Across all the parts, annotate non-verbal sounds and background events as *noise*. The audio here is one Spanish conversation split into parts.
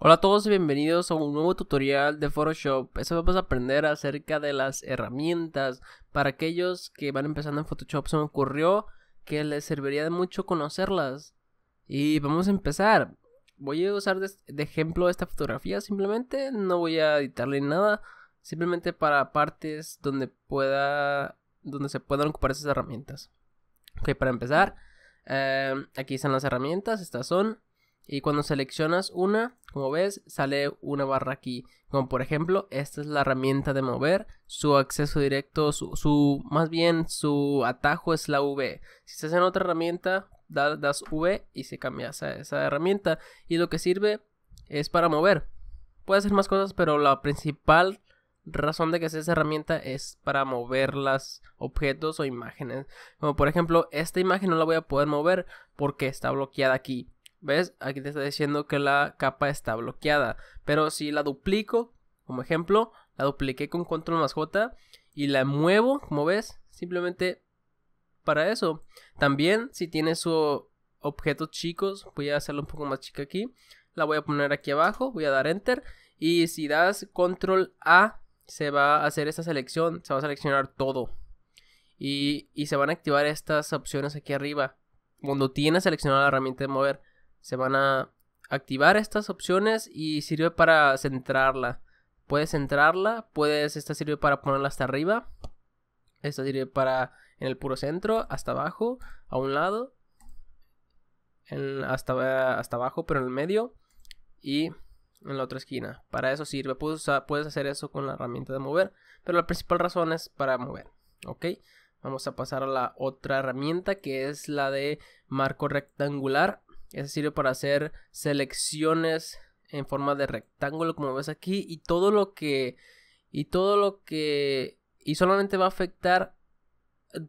Hola a todos y bienvenidos a un nuevo tutorial de Photoshop. eso vamos a aprender acerca de las herramientas. Para aquellos que van empezando en Photoshop se me ocurrió que les serviría de mucho conocerlas. Y vamos a empezar. Voy a usar de ejemplo esta fotografía simplemente. No voy a editarle nada. Simplemente para partes donde pueda. donde se puedan ocupar esas herramientas. Ok, para empezar. Eh, aquí están las herramientas. Estas son y cuando seleccionas una, como ves, sale una barra aquí. Como por ejemplo, esta es la herramienta de mover. Su acceso directo, su, más bien su atajo es la V. Si estás en otra herramienta, das V y se cambia esa, esa herramienta. Y lo que sirve es para mover. Puede hacer más cosas, pero la principal razón de que sea esa herramienta es para mover los objetos o imágenes. Como por ejemplo, esta imagen no la voy a poder mover porque está bloqueada aquí. ¿Ves? Aquí te está diciendo que la capa está bloqueada. Pero si la duplico, como ejemplo, la dupliqué con control más J y la muevo, como ves, simplemente para eso. También si tiene su objetos chicos, voy a hacerlo un poco más chica aquí. La voy a poner aquí abajo, voy a dar enter. Y si das control A, se va a hacer esta selección, se va a seleccionar todo. Y, y se van a activar estas opciones aquí arriba. Cuando tienes seleccionada la herramienta de mover se van a activar estas opciones y sirve para centrarla. Puedes centrarla, puedes, esta sirve para ponerla hasta arriba, esta sirve para en el puro centro, hasta abajo, a un lado, hasta, eh, hasta abajo pero en el medio y en la otra esquina. Para eso sirve, puedes, puedes hacer eso con la herramienta de mover, pero la principal razón es para mover, ¿ok? Vamos a pasar a la otra herramienta que es la de marco rectangular ese sirve para hacer selecciones en forma de rectángulo como ves aquí y todo lo que y todo lo que y solamente va a afectar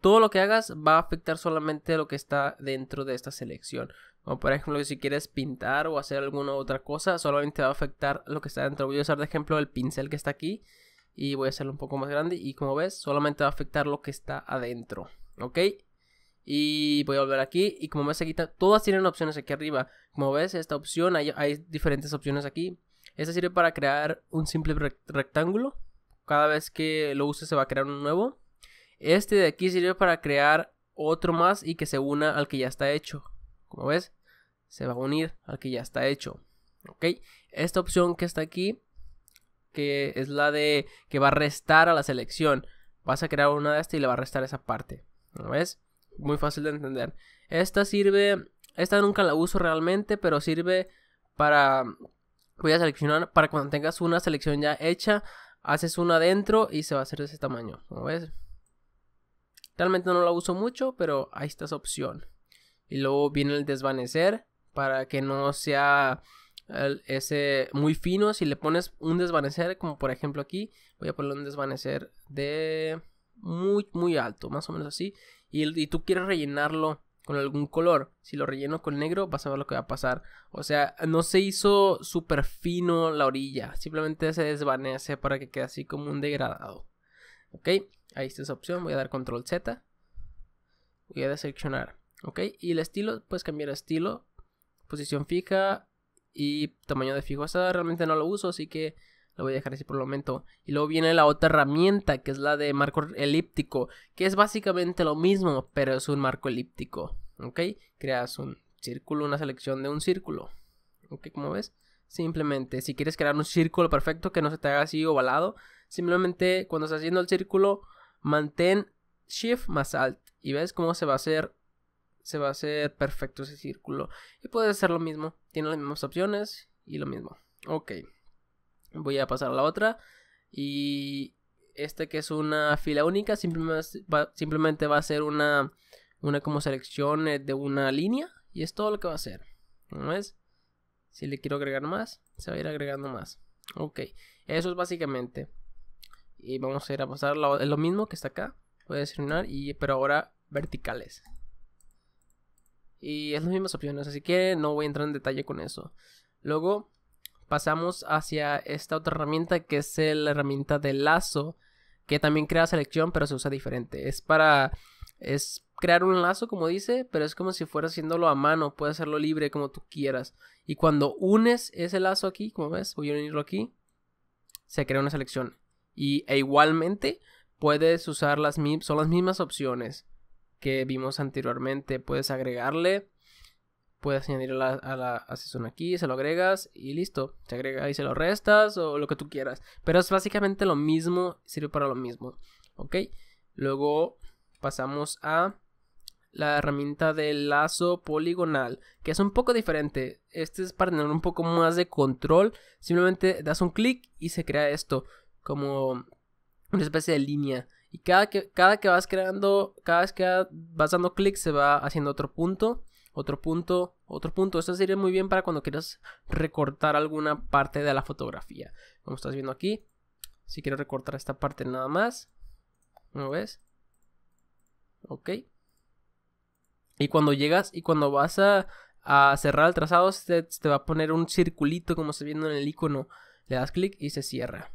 todo lo que hagas va a afectar solamente lo que está dentro de esta selección. Como por ejemplo, si quieres pintar o hacer alguna otra cosa, solamente va a afectar lo que está dentro. Voy a usar de ejemplo el pincel que está aquí y voy a hacerlo un poco más grande y como ves, solamente va a afectar lo que está adentro. ¿Ok? Y voy a volver aquí. Y como ves se todas tienen opciones aquí arriba. Como ves, esta opción, hay, diferentes opciones aquí. Esta sirve para crear un simple rectángulo. Cada vez que lo uses se va a crear un nuevo. Este de aquí sirve para crear otro más y que se una al que ya está hecho. Como ves, se va a unir al que ya está hecho. ¿Ok? Esta opción que está aquí, que es la de que va a restar a la selección. Vas a crear una de estas y le va a restar esa parte. ¿Lo ves? muy fácil de entender. Esta sirve, esta nunca la uso realmente, pero sirve para, voy a seleccionar, para cuando tengas una selección ya hecha, haces una adentro y se va a hacer de ese tamaño, como ves. Realmente no la uso mucho, pero ahí está esa opción. Y luego viene el desvanecer para que no sea ese muy fino. Si le pones un desvanecer, como por ejemplo aquí, voy a poner un desvanecer de muy, muy alto, más o menos así y, tú quieres rellenarlo con algún color. Si lo relleno con negro, vas a ver lo que va a pasar. O sea, no se hizo súper fino la orilla. Simplemente se desvanece para que quede así como un degradado. Ok, ahí está esa opción. Voy a dar control Z. Voy a deseleccionar. Ok, y el estilo, puedes cambiar estilo. Posición fija y tamaño de fijo. O realmente no lo uso, así que lo voy a dejar así por el momento. Y luego viene la otra herramienta, que es la de marco elíptico, que es básicamente lo mismo, pero es un marco elíptico. ¿Ok? Creas un círculo, una selección de un círculo. ¿Ok? Como ves, simplemente si quieres crear un círculo perfecto que no se te haga así ovalado, simplemente cuando estás haciendo el círculo, mantén Shift más Alt. Y ves cómo se va a hacer se va a hacer perfecto ese círculo. Y puedes hacer lo mismo. Tiene las mismas opciones y lo mismo. Ok. Voy a pasar a la otra. Y esta que es una fila única, simplemente va, a ser una, una como selección eh, de una línea. Y es todo lo que va a hacer. ¿No es? Si le quiero agregar más, se va a ir agregando más. Ok, eso es básicamente. Y vamos a ir a pasar lo, lo mismo que está acá. Voy a seleccionar, y, pero ahora verticales. Y es las mismas opciones, así que no voy a entrar en detalle con eso. Luego, pasamos hacia esta otra herramienta que es la herramienta de lazo, que también crea selección, pero se usa diferente. Es para es crear un lazo, como dice, pero es como si fuera haciéndolo a mano, puedes hacerlo libre como tú quieras. Y cuando unes ese lazo aquí, como ves, voy a unirlo aquí, se crea una selección. Y e igualmente puedes usar las son las mismas opciones que vimos anteriormente, puedes agregarle puedes añadir a la, a aquí, se lo agregas y listo, se agrega y se lo restas o lo que tú quieras, pero es básicamente lo mismo, sirve para lo mismo, ok, luego pasamos a la herramienta del lazo poligonal, que es un poco diferente, este es para tener un poco más de control, simplemente das un clic y se crea esto, como una especie de línea, y cada que, cada que vas creando, cada vez que vas dando clic se va haciendo otro punto, otro punto, otro punto, esto sería muy bien para cuando quieras recortar alguna parte de la fotografía. Como estás viendo aquí, si quiero recortar esta parte nada más, ¿no ves? Ok. Y cuando llegas y cuando vas a, cerrar el trazado, te va a poner un circulito como estás viendo en el icono. Le das clic y se cierra.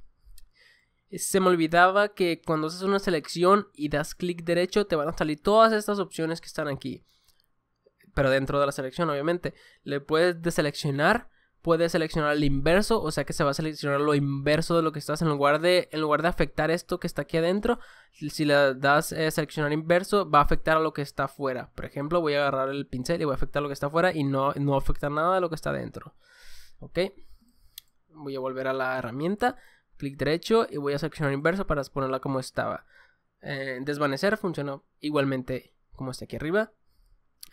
Se me olvidaba que cuando haces una selección y das clic derecho, te van a salir todas estas opciones que están aquí pero dentro de la selección, obviamente. Le puedes deseleccionar, puedes seleccionar el inverso, o sea que se va a seleccionar lo inverso de lo que estás en lugar de, en lugar de afectar esto que está aquí adentro. Si le das eh, seleccionar inverso, va a afectar a lo que está afuera. Por ejemplo, voy a agarrar el pincel y voy a afectar a lo que está afuera y no, no afectar nada a lo que está adentro. Ok. Voy a volver a la herramienta, clic derecho y voy a seleccionar inverso para ponerla como estaba. Eh, desvanecer funcionó igualmente como está aquí arriba.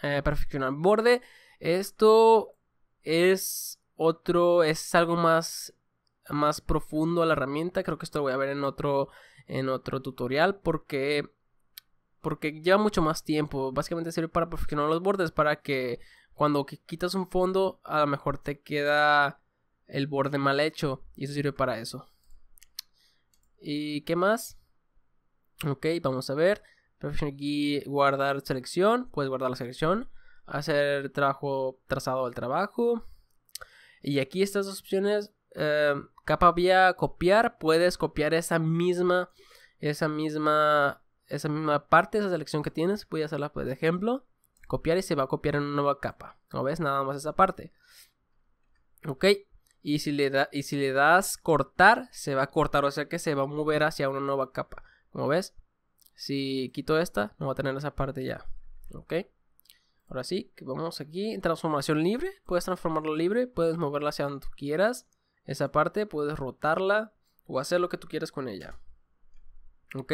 Eh, perfeccionar borde. Esto es otro, es algo más, más profundo a la herramienta. Creo que esto lo voy a ver en otro, en otro tutorial porque, porque lleva mucho más tiempo. Básicamente sirve para perfeccionar los bordes, para que cuando quitas un fondo a lo mejor te queda el borde mal hecho y eso sirve para eso. ¿Y qué más? Ok, vamos a ver. Aquí guardar selección, puedes guardar la selección, hacer trabajo trazado al trabajo. Y aquí estas dos opciones, eh, capa vía copiar, puedes copiar esa misma, esa misma, esa misma parte, esa selección que tienes, voy a hacerla por pues, ejemplo, copiar y se va a copiar en una nueva capa. ¿No ves? Nada más esa parte. Ok, y si, le da, y si le das cortar, se va a cortar, o sea que se va a mover hacia una nueva capa. Como ves, si quito esta, no va a tener esa parte ya. ¿Ok? Ahora sí, que vamos aquí. Transformación libre. Puedes transformarla libre. Puedes moverla hacia donde tú quieras. Esa parte puedes rotarla o hacer lo que tú quieras con ella. ¿Ok?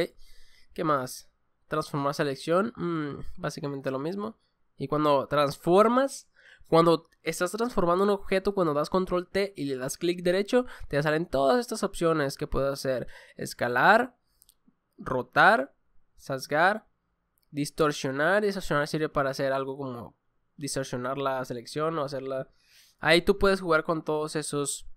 ¿Qué más? Transformar selección. Mm, básicamente lo mismo. Y cuando transformas, cuando estás transformando un objeto, cuando das control T y le das clic derecho, te salen todas estas opciones que puedes hacer. Escalar, rotar, sasgar, distorsionar. Distorsionar sirve para hacer algo como distorsionar la selección o hacerla. Ahí tú puedes jugar con todos esos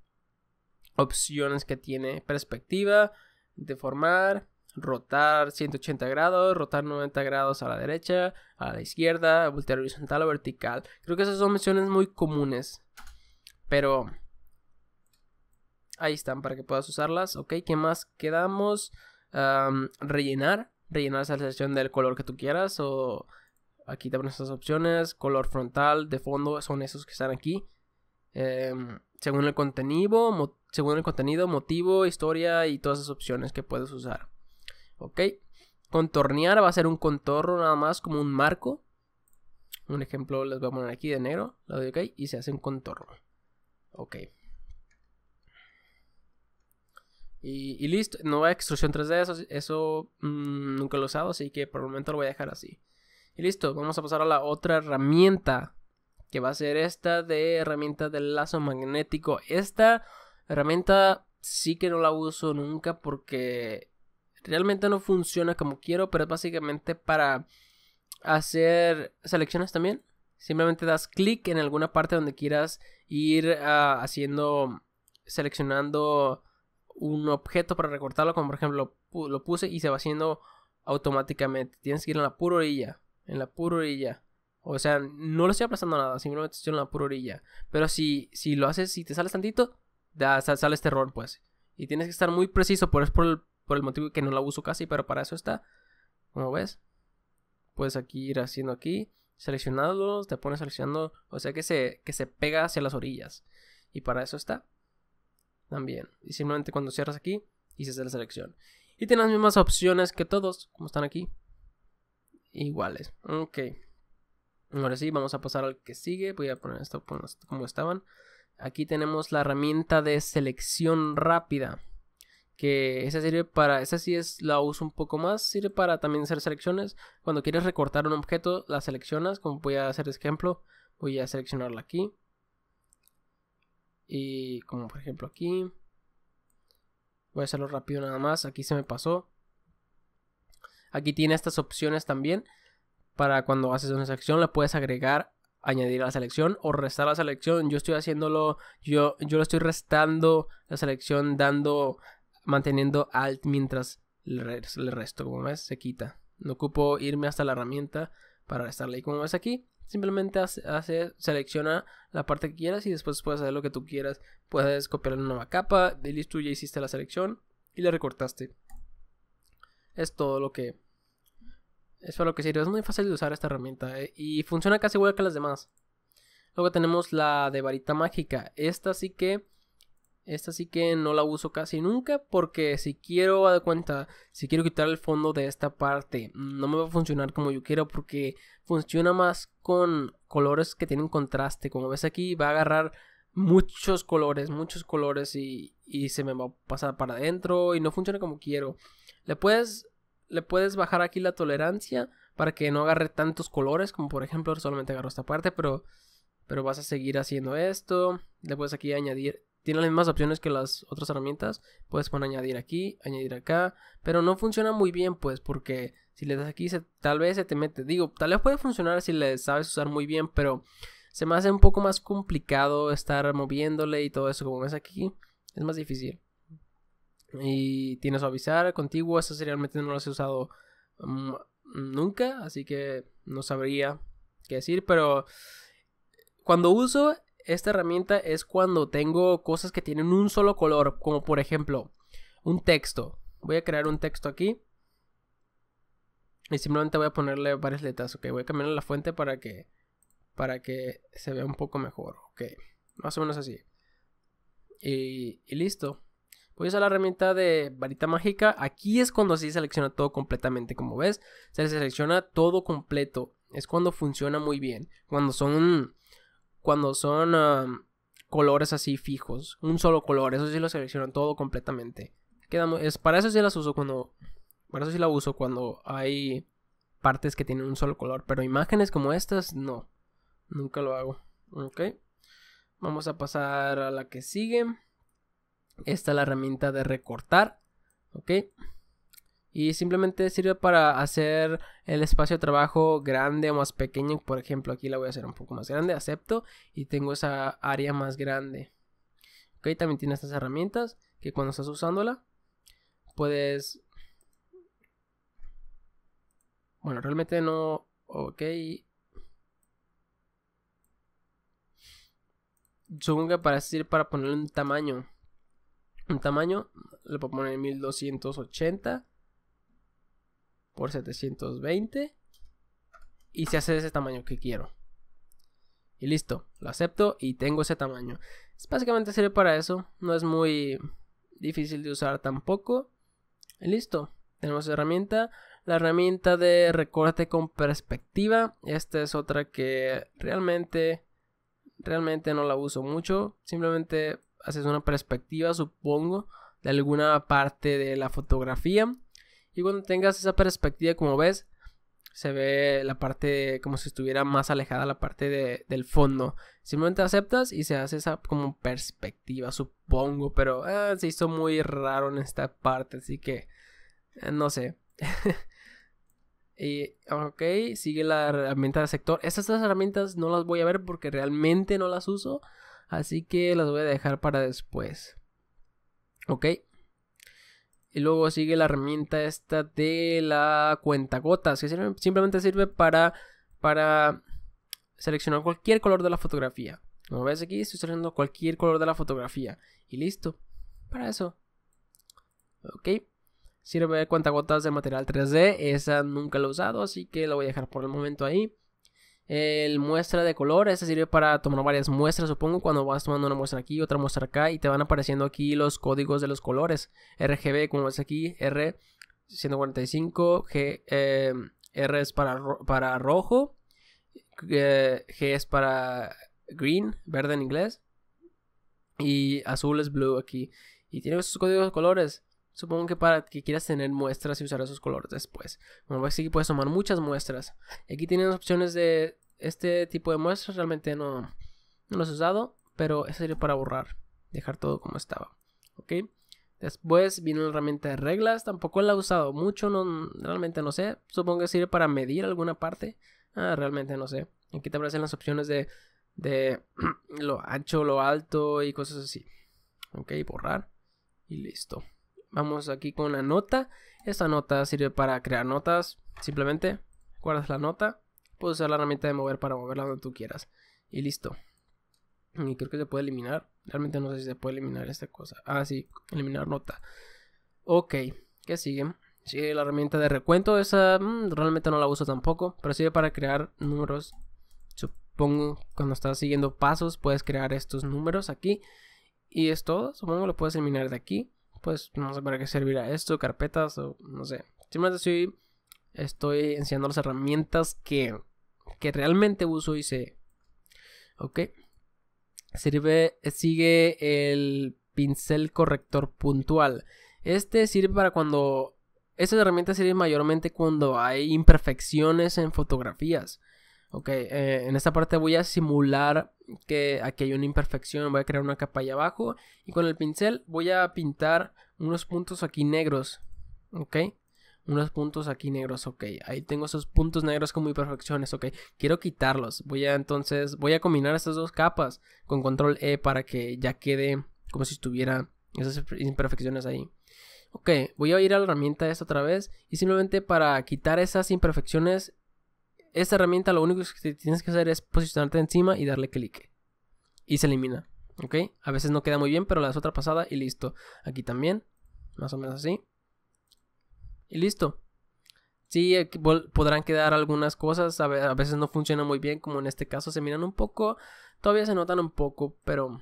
opciones que tiene perspectiva, deformar, rotar 180 grados, rotar 90 grados a la derecha, a la izquierda, voltear horizontal o vertical. Creo que esas son opciones muy comunes. Pero ahí están para que puedas usarlas. Ok, ¿qué más quedamos? rellenar rellenar esa selección del color que tú quieras o aquí te ponen estas opciones, color frontal, de fondo, son esos que están aquí. Em, según el contenido, según el contenido, motivo, historia y todas esas opciones que puedes usar. Ok, contornear va a ser un contorno nada más como un marco. Un ejemplo les voy a poner aquí de negro, le doy ok y se hace un contorno. Ok. Y, listo, no hay extrusión 3D, eso, mm, nunca lo he usado, así que por el momento lo voy a dejar así. Y listo, vamos a pasar a la otra herramienta, que va a ser esta de herramienta del lazo magnético. Esta herramienta sí que no la uso nunca porque realmente no funciona como quiero, pero es básicamente para hacer selecciones también. Simplemente das clic en alguna parte donde quieras ir ah, haciendo, seleccionando un objeto para recortarlo, como por ejemplo lo puse y se va haciendo automáticamente. Tienes que ir en la pura orilla, en la pura orilla. O sea, no lo estoy aplastando nada, simplemente estoy en la pura orilla. Pero si, si lo haces, si te sales tantito, da, sale este error, pues. Y tienes que estar muy preciso, por es por el, motivo que no la uso casi, pero para eso está. Como ves, puedes aquí ir haciendo aquí, seleccionándolos te pones seleccionando, o sea que se, que se pega hacia las orillas. Y para eso está también. Y simplemente cuando cierras aquí, y la selección. Y tienes las mismas opciones que todos, como están aquí. Iguales. Ok. Ahora sí, vamos a pasar al que sigue. Voy a poner esto como estaban. Aquí tenemos la herramienta de selección rápida. Que esa sirve para. Esa sí es la uso un poco más. Sirve para también hacer selecciones. Cuando quieres recortar un objeto, la seleccionas. Como voy a hacer este ejemplo, voy a seleccionarla aquí. Y como por ejemplo aquí. Voy a hacerlo rápido nada más. Aquí se me pasó. Aquí tiene estas opciones también. Para cuando haces una selección la puedes agregar, añadir a la selección o restar la selección. Yo estoy haciéndolo, yo, yo lo estoy restando la selección dando, manteniendo alt mientras le, resto. Como ves, se quita. No ocupo irme hasta la herramienta para restarla. Y como ves aquí, Simplemente hace, selecciona la parte que quieras y después puedes hacer lo que tú quieras. Puedes copiar una nueva capa, y listo, ya hiciste la selección y la recortaste. Es todo lo que... Es para lo que sirve. Es muy fácil de usar esta herramienta eh, y funciona casi igual que las demás. Luego tenemos la de varita mágica. Esta sí que esta sí que no la uso casi nunca porque si quiero, dar cuenta, si quiero quitar el fondo de esta parte, mm, no me va a funcionar como yo quiero porque funciona más con colores que tienen contraste. Como ves aquí, va a agarrar muchos colores, muchos colores y, se me va a pasar para adentro y no funciona como quiero. Le puedes, le puedes bajar aquí la tolerancia para que no agarre tantos colores como por ejemplo solamente agarro esta parte, pero, pero vas a seguir haciendo esto. Le puedes aquí añadir tiene las mismas opciones que las otras herramientas. Puedes poner añadir aquí, añadir acá, pero no funciona muy bien, pues, porque si le das aquí, tal vez se te mete. Digo, tal vez puede funcionar si le sabes usar muy bien, pero se me hace un poco más complicado estar moviéndole y todo eso. Como ves aquí, es más difícil. Y tienes avisar contigo. eso serialmente no lo he usado mm, nunca, así que no sabría qué decir, pero cuando uso esta herramienta es cuando tengo cosas que tienen un solo color, como por ejemplo un texto. Voy a crear un texto aquí. Y simplemente voy a ponerle varias letras, ok. Voy a cambiar la fuente para que, para que se vea un poco mejor, ok. Más o menos así. Y, listo. Voy a usar la herramienta de varita mágica. Aquí es cuando sí selecciona todo completamente, como ves. Se selecciona todo completo. Es cuando funciona muy bien. Cuando son cuando son colores así fijos, un solo color, eso sí lo selecciono todo completamente. es, para eso sí las uso cuando, para eso sí la uso cuando hay partes que tienen un solo color, pero imágenes como estas no, nunca lo hago. Ok, vamos a pasar a la que sigue. Esta es la herramienta de recortar. Ok, y simplemente sirve para hacer el espacio de trabajo grande o más pequeño. Por ejemplo, aquí la voy a hacer un poco más grande, acepto y tengo esa área más grande. Ok, también tiene estas herramientas que cuando estás usándola puedes... Bueno, realmente no... Ok. Supongo que para decir para ponerle un tamaño. Un tamaño, le puedo poner 1280 por 720 y se hace ese tamaño que quiero. Y listo, lo acepto y tengo ese tamaño. es Básicamente sirve para eso, no es muy difícil de usar tampoco. Y listo, tenemos herramienta. La herramienta de recorte con perspectiva, esta es otra que realmente, realmente no la uso mucho. Simplemente haces una perspectiva, supongo, de alguna parte de la fotografía y cuando tengas esa perspectiva, como ves, se ve la parte como si estuviera más alejada la parte del fondo. Simplemente aceptas y se hace esa como perspectiva, supongo, pero ah, se hizo muy raro en esta parte, así que eh, no sé. *laughs* y, ok, sigue la herramienta de sector. Estas herramientas no las voy a ver porque realmente no las uso, así que las voy a dejar para después. Ok, y luego sigue la herramienta esta de la cuentagotas, que simplemente sirve para, para seleccionar cualquier color de la fotografía. Como ves aquí, estoy seleccionando cualquier color de la fotografía. Y listo, para eso. Ok, sirve de cuentagotas de material 3D, esa nunca la he usado, así que la voy a dejar por el momento ahí. El muestra de color, este sirve para tomar varias muestras, supongo, cuando vas tomando una muestra aquí, otra muestra acá, y te van apareciendo aquí los códigos de los colores. RGB, como ves aquí, R145, G, eh, R es para, para rojo, G es para green, verde en inglés, y azul es blue aquí. Y tiene esos códigos de colores. Supongo que para que quieras tener muestras y usar esos colores después. Como ves que puedes tomar muchas muestras. Aquí tienen opciones de este tipo de muestras. Realmente no, no los he usado, pero es sirve para borrar. Dejar todo como estaba. ¿Ok? Después viene la herramienta de reglas. Tampoco la he usado mucho. No, realmente no sé. Supongo que sirve para medir alguna parte. Ah, realmente no sé. Aquí te aparecen las opciones de, de *clears throat* lo ancho, lo alto y cosas así. Ok, borrar. Y listo. Vamos aquí con la nota. Esta nota sirve para crear notas. Simplemente guardas la nota. Puedes usar la herramienta de mover para moverla donde tú quieras. Y listo. Y creo que se puede eliminar. Realmente no sé si se puede eliminar esta cosa. Ah, sí, eliminar nota. Ok, ¿qué sigue? Sigue la herramienta de recuento. Esa mm, realmente no la uso tampoco. Pero sirve para crear números. Supongo cuando estás siguiendo pasos puedes crear estos números aquí. Y es todo. Supongo lo puedes eliminar de aquí pues no sé para qué servirá esto, carpetas o no sé. Simplemente estoy, estoy enseñando las herramientas que, realmente uso y sé. Ok. Sirve, sigue el pincel corrector puntual. Este sirve para cuando... esta herramienta sirve mayormente cuando hay imperfecciones en fotografías. Ok, eh, en esta parte voy a simular que aquí hay una imperfección, voy a crear una capa ahí abajo y con el pincel voy a pintar unos puntos aquí negros, ok, unos puntos aquí negros, ok, ahí tengo esos puntos negros como imperfecciones, ok, quiero quitarlos, voy a entonces, voy a combinar estas dos capas con control E para que ya quede como si estuviera esas imperfecciones ahí. Ok, voy a ir a la herramienta esta otra vez y simplemente para quitar esas imperfecciones esta herramienta lo único que tienes que hacer es posicionarte encima y darle clic. Y se elimina. ¿Ok? A veces no queda muy bien, pero la das otra pasada y listo. Aquí también. Más o menos así. Y listo. Sí, podrán quedar algunas cosas. A veces no funcionan muy bien, como en este caso. Se miran un poco. Todavía se notan un poco, pero...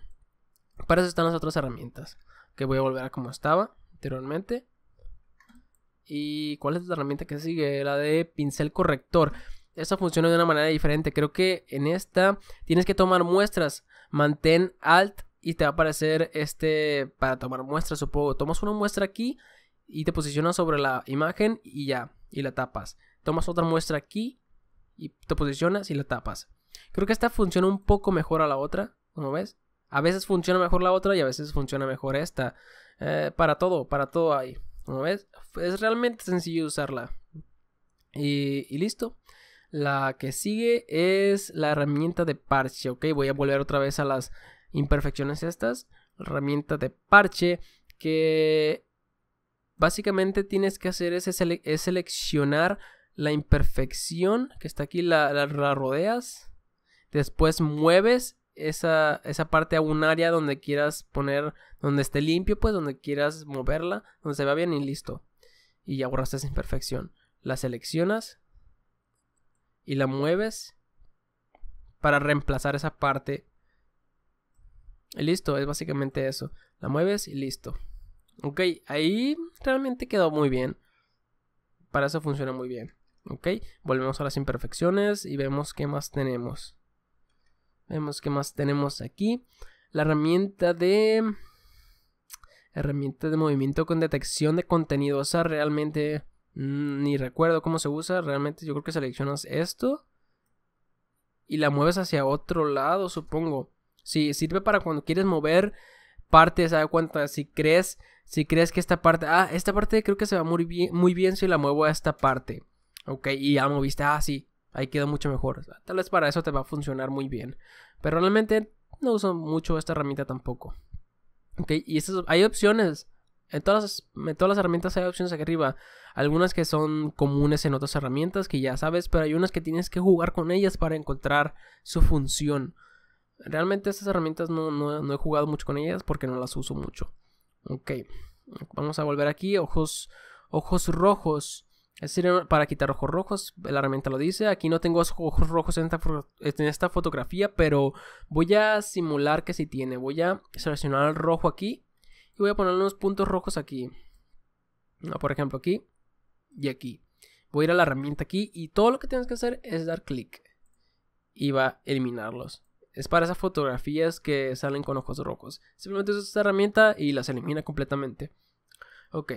Para eso están las otras herramientas. Que voy a volver a como estaba anteriormente. ¿Y cuál es la herramienta que sigue? La de pincel corrector esta funciona de una manera diferente. Creo que en esta tienes que tomar muestras. Mantén alt y te va a aparecer este para tomar muestras, supongo. Tomas una muestra aquí y te posicionas sobre la imagen y ya, y la tapas. Tomas otra muestra aquí y te posicionas y la tapas. Creo que esta funciona un poco mejor a la otra, como ves? A veces funciona mejor la otra y a veces funciona mejor esta. Eh, para todo, para todo ahí. como ves? Es realmente sencillo usarla. Y, y listo. La que sigue es la herramienta de parche, ¿ok? Voy a volver otra vez a las imperfecciones estas. Herramienta de parche que básicamente tienes que hacer es, seleccionar la imperfección que está aquí, la, rodeas. Después mueves esa, esa, parte a un área donde quieras poner, donde esté limpio, pues donde quieras moverla, donde se vea bien y listo. Y ya borraste esa imperfección. La seleccionas, y la mueves para reemplazar esa parte. Y listo, es básicamente eso. La mueves y listo. Ok, ahí realmente quedó muy bien. Para eso funciona muy bien. Ok, volvemos a las imperfecciones y vemos qué más tenemos. Vemos qué más tenemos aquí. La herramienta de... Herramienta de movimiento con detección de contenido. O realmente Mm, ni recuerdo cómo se usa, realmente yo creo que seleccionas esto y la mueves hacia otro lado, supongo. Sí, sirve para cuando quieres mover partes, a si crees, si crees que esta parte, ah, esta parte creo que se va muy bien, muy bien si la muevo a esta parte. Ok, y ya moviste, ah, sí, ahí quedó mucho mejor. Tal vez para eso te va a funcionar muy bien. Pero realmente no uso mucho esta herramienta tampoco. Ok, y estas, hay opciones en todas, las, herramientas hay opciones aquí arriba. Algunas que son comunes en otras herramientas que ya sabes, pero hay unas que tienes que jugar con ellas para encontrar su función. Realmente estas herramientas no, he jugado mucho con ellas porque no las uso mucho. Ok, vamos a volver aquí. Ojos, ojos rojos. Es decir, para quitar ojos rojos, la herramienta lo dice. Aquí no tengo ojos rojos en esta, en esta fotografía, pero voy a simular que sí tiene. Voy a seleccionar el rojo aquí voy a poner unos puntos rojos aquí. No, por ejemplo, aquí y aquí. Voy a ir a la herramienta aquí y todo lo que tienes que hacer es dar clic. Y va a eliminarlos. Es para esas fotografías que salen con ojos rojos. Simplemente usas esta herramienta y las elimina completamente. Ok,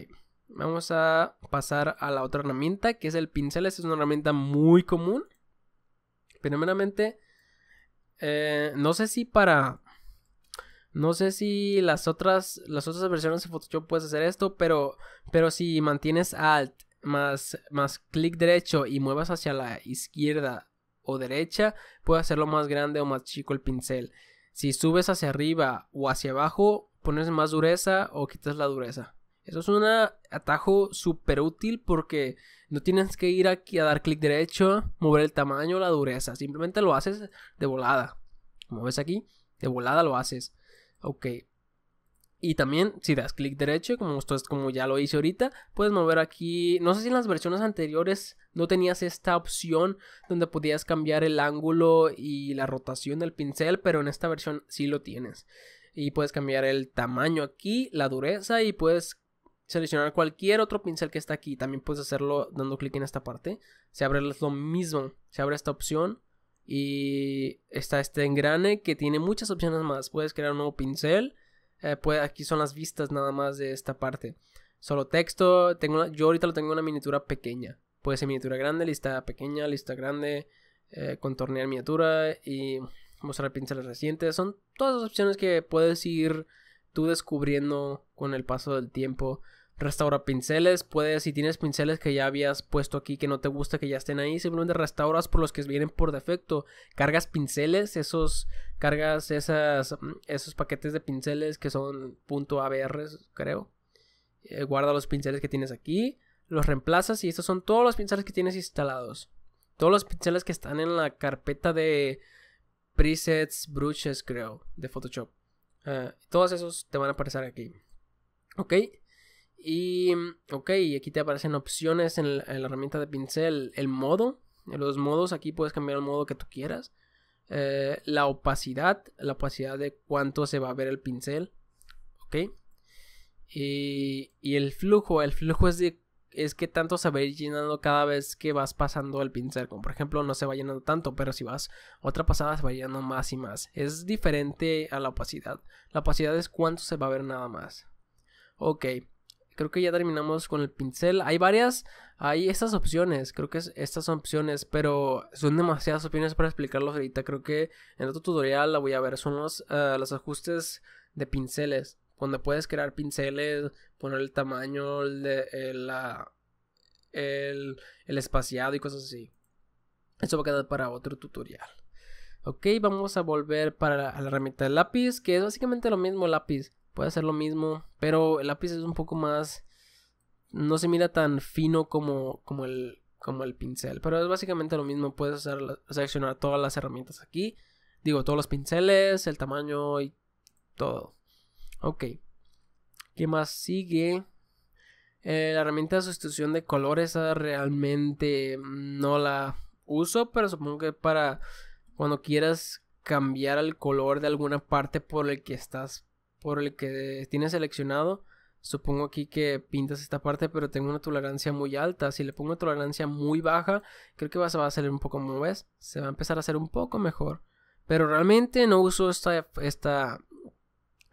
vamos a pasar a la otra herramienta que es el pincel. es una herramienta muy común. Primeramente, eh, no sé si para no sé si las otras, las otras versiones de Photoshop puedes hacer esto, pero, pero si mantienes Alt más, más clic derecho y muevas hacia la izquierda o derecha, puedes hacerlo más grande o más chico el pincel. Si subes hacia arriba o hacia abajo, pones más dureza o quitas la dureza. Eso es un atajo súper útil porque no tienes que ir aquí a dar clic derecho, mover el tamaño o la dureza. Simplemente lo haces de volada. Como ves aquí, de volada lo haces. Ok. Y también, si das clic derecho, como esto como ya lo hice ahorita, puedes mover aquí. No sé si en las versiones anteriores no tenías esta opción donde podías cambiar el ángulo y la rotación del pincel, pero en esta versión sí lo tienes. Y puedes cambiar el tamaño aquí, la dureza y puedes seleccionar cualquier otro pincel que está aquí. También puedes hacerlo dando clic en esta parte. Se abre lo mismo, se abre esta opción y está este engrane que tiene muchas opciones más. Puedes crear un nuevo pincel. Eh, aquí son las vistas nada más de esta parte. Solo texto. Tengo yo ahorita lo tengo en una miniatura pequeña. Puede ser miniatura grande, lista pequeña, lista grande. Eh, contornear miniatura y mostrar pinceles recientes. Son todas las opciones que puedes ir tú descubriendo con el paso del tiempo. Restaura pinceles, puedes, si tienes pinceles que ya habías puesto aquí que no te gusta que ya estén ahí, simplemente restauras por los que vienen por defecto. Cargas pinceles, esos, cargas esas, mm, esos paquetes de pinceles que son .abr, creo. Eh, guarda los pinceles que tienes aquí, los reemplazas y estos son todos los pinceles que tienes instalados. Todos los pinceles que están en la carpeta de presets, brushes, creo, de Photoshop. Ah, todos esos te van a aparecer aquí. Ok. Y, mm, ok, aquí te aparecen opciones en la, herramienta de pincel. El modo, los modos, aquí puedes cambiar el modo que tú quieras. Eh, la opacidad, la opacidad de cuánto se va a ver el pincel. Ok. Y, y el flujo, el flujo es de es que tanto se va a ir llenando cada vez que vas pasando el pincel. Como por ejemplo, no se va llenando tanto, pero si vas otra pasada se va llenando más y más. Es diferente a la opacidad. La opacidad es cuánto se va a ver nada más. Ok, creo que ya terminamos con el pincel. Hay varias, hay estas opciones, creo que estas son opciones, pero son demasiadas opciones para explicarlos ahorita. Creo que en otro tutorial la voy a ver, son los, ah, los ajustes de pinceles, donde puedes crear pinceles, poner el tamaño, el, de, la, ah, el, espaciado y cosas así. Eso va a quedar para otro tutorial. Ok, vamos a volver para la, la herramienta de lápiz, que es básicamente lo mismo lápiz. Puede hacer lo mismo, pero el lápiz es un poco más... No se mira tan fino como, como, el, como el pincel, pero es básicamente lo mismo. Puedes seleccionar todas las herramientas aquí. Digo, todos los pinceles, el tamaño y todo. Ok. ¿Qué más sigue? Eh, la herramienta de sustitución de colores realmente no la uso, pero supongo que para cuando quieras cambiar el color de alguna parte por el que estás por el que tiene seleccionado, supongo aquí que pintas esta parte, pero tengo una tolerancia muy alta. Si le pongo una tolerancia muy baja, creo que va a salir un poco, como ves, se va a empezar a hacer un poco mejor. Pero realmente no uso esta, esta,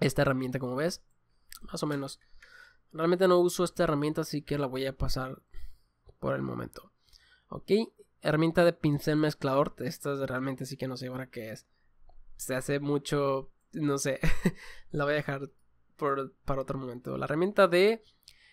esta herramienta, como ves, más o menos. Realmente no uso esta herramienta, así que la voy a pasar por el momento. Ok, herramienta de pincel mezclador, esta realmente sí que no sé ahora qué es. Se hace mucho no sé, *laughs* la voy a dejar para otro momento. La herramienta de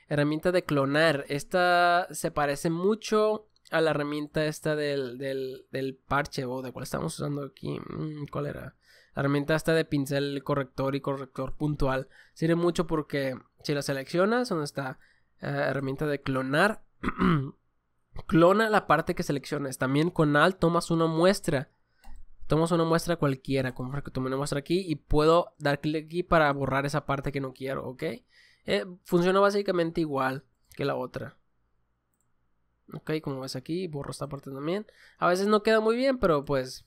herramienta de clonar. Esta se parece mucho a la herramienta esta del, parche o de cual estamos usando aquí. Mm, ¿Cuál era? La herramienta esta de pincel corrector y corrector puntual. Sirve mucho porque si la seleccionas, donde está eh, herramienta de clonar, *clears throat* clona la parte que selecciones. También con alt tomas una muestra Tomo una muestra cualquiera, como que tomé una muestra aquí y puedo dar clic aquí para borrar esa parte que no quiero, ¿ok? Eh, funciona básicamente igual que la otra. Ok, como ves aquí, borro esta parte también. A veces no queda muy bien, pero pues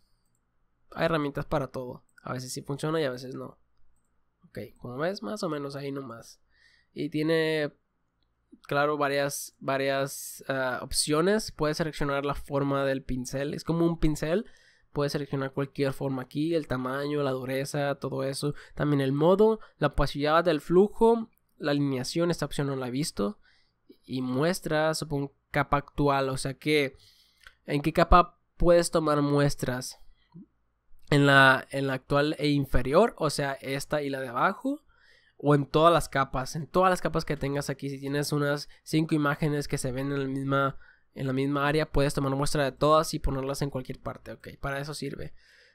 hay herramientas para todo. A veces sí funciona y a veces no. Ok, como ves, más o menos ahí nomás. Y tiene, claro, varias, varias ah, opciones. Puedes seleccionar la forma del pincel. Es como un pincel, Puedes seleccionar cualquier forma aquí, el tamaño, la dureza, todo eso. También el modo, la opacidad del flujo, la alineación, esta opción no la he visto. Y muestras, supongo, capa actual, o sea que en qué capa puedes tomar muestras. En la, en la actual e inferior, o sea, esta y la de abajo o en todas las capas, en todas las capas que tengas aquí, si tienes unas 5 imágenes que se ven en la misma en la misma área, puedes tomar muestra de todas y ponerlas en cualquier parte, ok, para eso sirve.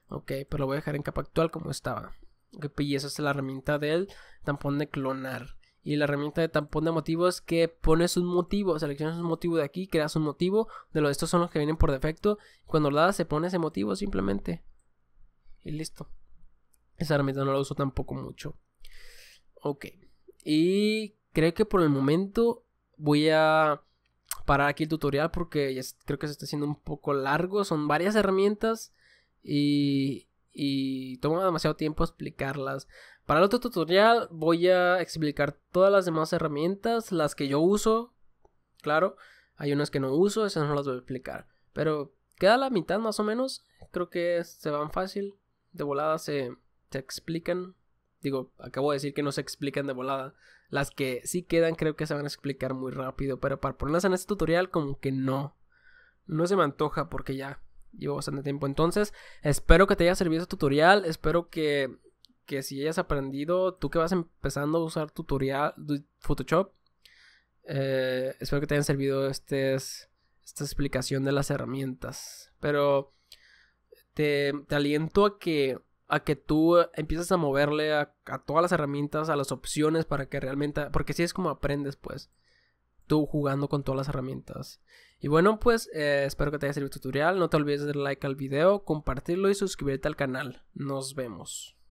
Ok, pero lo voy a dejar en capa actual como estaba. Ok, y esa es la herramienta del tampón de clonar. Y la herramienta de tampón de motivos que pones un motivo, seleccionas un motivo de aquí, creas un motivo, de los estos son los que vienen por defecto. Cuando lo das se pone ese motivo simplemente. Y listo. Esa herramienta no la uso tampoco mucho. Ok. Y creo que por el momento voy a parar aquí el tutorial porque creo que se está haciendo un poco largo. Son varias herramientas y, y toma demasiado tiempo explicarlas. Para el otro tutorial voy a explicar todas las demás herramientas, las que yo uso. Claro, hay unas que no uso, esas no las voy a explicar. Pero queda la mitad más o menos. Creo que se van fácil. De volada se, se explican Digo, acabo de decir que no se explican de volada. Las que sí quedan creo que se van a explicar muy rápido, pero para ponerlas en este tutorial como que no. No se me antoja porque ya llevo bastante tiempo. Entonces, espero que te haya servido este tutorial. Espero que, que si hayas aprendido, tú que vas empezando a usar tutorial Photoshop. Eh, espero que te hayan servido esta explicación de las herramientas. Pero te aliento a que a que tú eh, empiezas a moverle a, todas las herramientas, a las opciones para que realmente, porque si es como aprendes pues, tú jugando con todas las herramientas. Y bueno, pues eh, espero que te haya servido el tutorial, no te olvides de darle like al video, compartirlo y suscribirte al canal. Nos vemos.